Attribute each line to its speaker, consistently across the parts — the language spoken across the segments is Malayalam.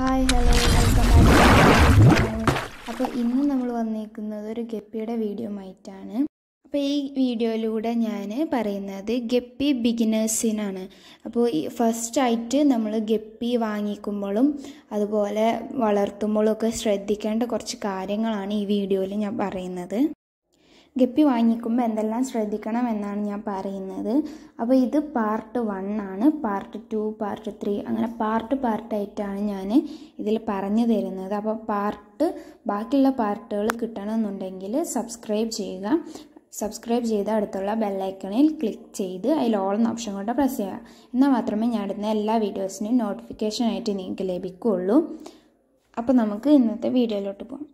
Speaker 1: ഹായ് ഹലോ വെൽക്കം അപ്പോൾ ഇന്ന് നമ്മൾ വന്നിരിക്കുന്നത് ഒരു ഗപ്പിയുടെ വീഡിയോ ആയിട്ടാണ് അപ്പോൾ ഈ വീഡിയോയിലൂടെ ഞാൻ പറയുന്നത് ഗപ്പി ബിഗിനേഴ്സിനാണ് അപ്പോൾ ഈ ഫസ്റ്റായിട്ട് നമ്മൾ ഗപ്പി വാങ്ങിക്കുമ്പോഴും അതുപോലെ വളർത്തുമ്പോഴും ഒക്കെ ശ്രദ്ധിക്കേണ്ട കുറച്ച് കാര്യങ്ങളാണ് ഈ വീഡിയോയിൽ ഞാൻ പറയുന്നത് ഗപ്പി വാങ്ങിക്കുമ്പോൾ എന്തെല്ലാം ശ്രദ്ധിക്കണം എന്നാണ് ഞാൻ പറയുന്നത് അപ്പോൾ ഇത് പാർട്ട് വൺ ആണ് പാർട്ട് ടു പാർട്ട് ത്രീ അങ്ങനെ പാർട്ട് പാർട്ടായിട്ടാണ് ഞാൻ ഇതിൽ പറഞ്ഞു തരുന്നത് അപ്പോൾ പാർട്ട് ബാക്കിയുള്ള പാർട്ടുകൾ കിട്ടണമെന്നുണ്ടെങ്കിൽ സബ്സ്ക്രൈബ് ചെയ്യുക സബ്സ്ക്രൈബ് ചെയ്ത് അടുത്തുള്ള ബെല്ലൈക്കണിൽ ക്ലിക്ക് ചെയ്ത് അതിൽ ഓൾ എന്ന ഓപ്ഷൻ കൊണ്ട് പ്രസ് ചെയ്യുക എന്നാൽ മാത്രമേ ഞാൻ ഇടുന്ന എല്ലാ വീഡിയോസിനും നോട്ടിഫിക്കേഷനായിട്ട് നിങ്ങൾക്ക് ലഭിക്കുകയുള്ളൂ അപ്പോൾ നമുക്ക് ഇന്നത്തെ വീഡിയോയിലോട്ട് പോകാം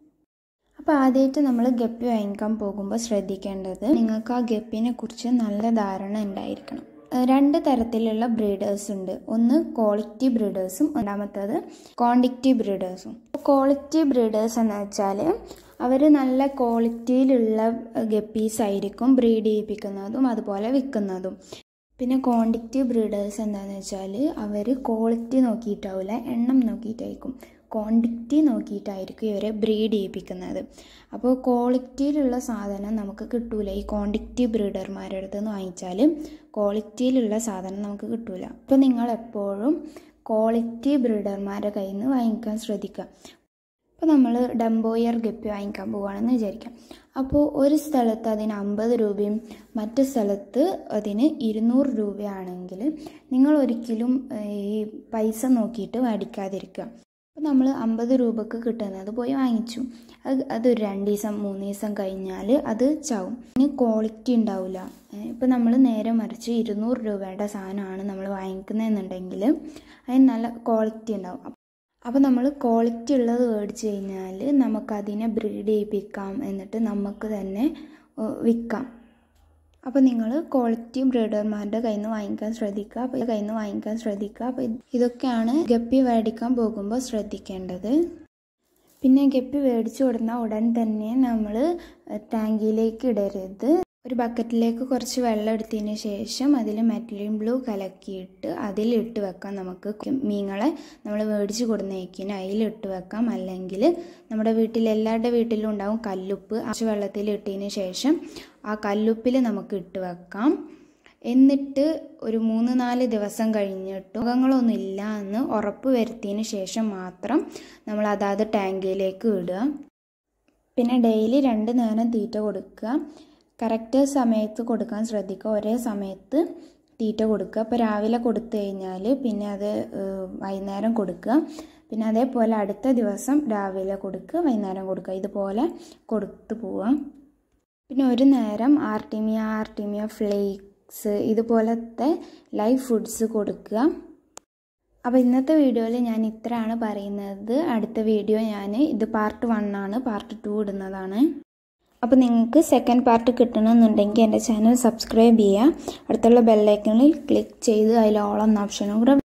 Speaker 1: അപ്പോൾ ആദ്യമായിട്ട് നമ്മൾ ഗപ്പി വാങ്ങിക്കാൻ പോകുമ്പോൾ ശ്രദ്ധിക്കേണ്ടത് നിങ്ങൾക്ക് ആ ഗപ്പിനെ കുറിച്ച് നല്ല ധാരണ ഉണ്ടായിരിക്കണം രണ്ട് തരത്തിലുള്ള ബ്രീഡേഴ്സ് ഉണ്ട് ഒന്ന് ക്വാളിറ്റി ബ്രീഡേഴ്സും രണ്ടാമത്തേത് ക്വാണ്ടിറ്റി ബ്രീഡേഴ്സും ക്വാളിറ്റി ബ്രീഡേഴ്സ് എന്ന് വെച്ചാൽ അവർ നല്ല ക്വാളിറ്റിയിലുള്ള ഗപ്പീസ് ആയിരിക്കും ബ്രീഡ് ചെയ്യിപ്പിക്കുന്നതും അതുപോലെ വിൽക്കുന്നതും പിന്നെ ക്വാണ്ടിറ്റി ബ്രീഡേഴ്സ് എന്താണെന്ന് വെച്ചാൽ അവർ ക്വാളിറ്റി നോക്കിയിട്ടാവില്ല എണ്ണം നോക്കിയിട്ടായിരിക്കും ക്വാണ്ടിറ്റി നോക്കിയിട്ടായിരിക്കും ഇവരെ ബ്രീഡ് ചെയ്യിപ്പിക്കുന്നത് അപ്പോൾ ക്വാളിറ്റിയിലുള്ള സാധനം നമുക്ക് കിട്ടൂല ഈ ക്വാണ്ടിറ്റി ബ്രീഡർമാരുടെ അടുത്ത് നിന്ന് വാങ്ങിച്ചാൽ ക്വാളിറ്റിയിലുള്ള സാധനം നമുക്ക് കിട്ടൂല അപ്പോൾ നിങ്ങൾ എപ്പോഴും ക്വാളിറ്റി ബ്രീഡർമാരുടെ കയ്യിൽ നിന്ന് വാങ്ങിക്കാൻ ശ്രദ്ധിക്കുക അപ്പോൾ നമ്മൾ ഡംബോയർ ഗപ്പി വാങ്ങിക്കാൻ പോവുകയാണെന്ന് വിചാരിക്കാം അപ്പോൾ ഒരു സ്ഥലത്ത് അതിന് അമ്പത് രൂപയും മറ്റ് സ്ഥലത്ത് അതിന് ഇരുന്നൂറ് രൂപയാണെങ്കിൽ നിങ്ങൾ ഒരിക്കലും ഈ പൈസ നോക്കിയിട്ട് മേടിക്കാതിരിക്കുക അപ്പോൾ നമ്മൾ അമ്പത് രൂപക്ക് കിട്ടുന്നത് അത് പോയി വാങ്ങിച്ചു അത് ഒരു രണ്ട് ദിവസം മൂന്ന് ദിവസം കഴിഞ്ഞാൽ അത് ചാവും ഇനി ക്വാളിറ്റി ഉണ്ടാവില്ല ഇപ്പം നമ്മൾ നേരെ മറിച്ച് ഇരുന്നൂറ് രൂപയുടെ സാധനമാണ് നമ്മൾ വാങ്ങിക്കുന്നതെന്നുണ്ടെങ്കിൽ അതിന് നല്ല ക്വാളിറ്റി ഉണ്ടാവും അപ്പോൾ നമ്മൾ ക്വാളിറ്റി ഉള്ളത് മേടിച്ച് കഴിഞ്ഞാൽ നമുക്കതിനെ ബ്രീഡ് ചെയ്യിപ്പിക്കാം എന്നിട്ട് നമുക്ക് തന്നെ വിൽക്കാം അപ്പോൾ നിങ്ങൾ ക്വാളിറ്റി ബ്രീഡർമാരുടെ കയ്യിൽ നിന്ന് വാങ്ങിക്കാൻ ശ്രദ്ധിക്കുക അപ്പോൾ കയ്യിൽ നിന്ന് വാങ്ങിക്കാൻ ശ്രദ്ധിക്കുക അപ്പോൾ ഇതൊക്കെയാണ് ഗപ്പി മേടിക്കാൻ പോകുമ്പോൾ ശ്രദ്ധിക്കേണ്ടത് പിന്നെ ഗപ്പി മേടിച്ചു കൊടുക്കുന്ന ഉടൻ തന്നെ നമ്മൾ ടാങ്കിയിലേക്ക് ഇടരുത് ഒരു ബക്കറ്റിലേക്ക് കുറച്ച് വെള്ളം എടുത്തതിന് ശേഷം അതിൽ മെറ്റലിൻ ബ്ലൂ കലക്കിയിട്ട് അതിലിട്ട് വെക്കാം നമുക്ക് മീങ്ങളെ നമ്മൾ മേടിച്ച് കൊടുന്നേക്കിന് അതിലിട്ട് വെക്കാം അല്ലെങ്കിൽ നമ്മുടെ വീട്ടിൽ എല്ലാവരുടെ വീട്ടിലും ഉണ്ടാവും കല്ലുപ്പ് ആ വെള്ളത്തിൽ ഇട്ടതിന് ശേഷം ആ കല്ലുപ്പിൽ നമുക്ക് ഇട്ട് വെക്കാം എന്നിട്ട് ഒരു മൂന്ന് നാല് ദിവസം കഴിഞ്ഞിട്ട് രോഗങ്ങളൊന്നും ഇല്ല എന്ന് ഉറപ്പ് വരുത്തിയതിന് ശേഷം മാത്രം നമ്മൾ അതാത് ടാങ്കിലേക്ക് ഇടുക പിന്നെ ഡെയിലി രണ്ട് നേരം തീറ്റ കൊടുക്കുക കറക്റ്റ് സമയത്ത് കൊടുക്കാൻ ശ്രദ്ധിക്കുക ഒരേ സമയത്ത് തീറ്റ കൊടുക്കുക അപ്പോൾ രാവിലെ കൊടുത്തു കഴിഞ്ഞാൽ പിന്നെ അത് വൈകുന്നേരം കൊടുക്കുക പിന്നെ അതേപോലെ അടുത്ത ദിവസം രാവിലെ കൊടുക്കുക വൈകുന്നേരം കൊടുക്കുക ഇതുപോലെ കൊടുത്തു പോവുക പിന്നെ ഒരു നേരം ആർട്ടിമിയ ആർട്ടിമിയ ഫ്ലേക്സ് ഇതുപോലത്തെ ലൈവ് ഫുഡ്സ് കൊടുക്കുക അപ്പോൾ ഇന്നത്തെ വീഡിയോയിൽ ഞാൻ ഇത്രയാണ് പറയുന്നത് അടുത്ത വീഡിയോ ഞാൻ ഇത് പാർട്ട് വൺ ആണ് പാർട്ട് ടു ഇടുന്നതാണ് അപ്പോൾ നിങ്ങൾക്ക് സെക്കൻഡ് പാർട്ട് കിട്ടണമെന്നുണ്ടെങ്കിൽ എൻ്റെ ചാനൽ സബ്സ്ക്രൈബ് ചെയ്യുക അടുത്തുള്ള ബെല്ലൈക്കണിൽ ക്ലിക്ക് ചെയ്ത് അതിൽ ഓൾ എന്ന ഓപ്ഷനും കൂടെ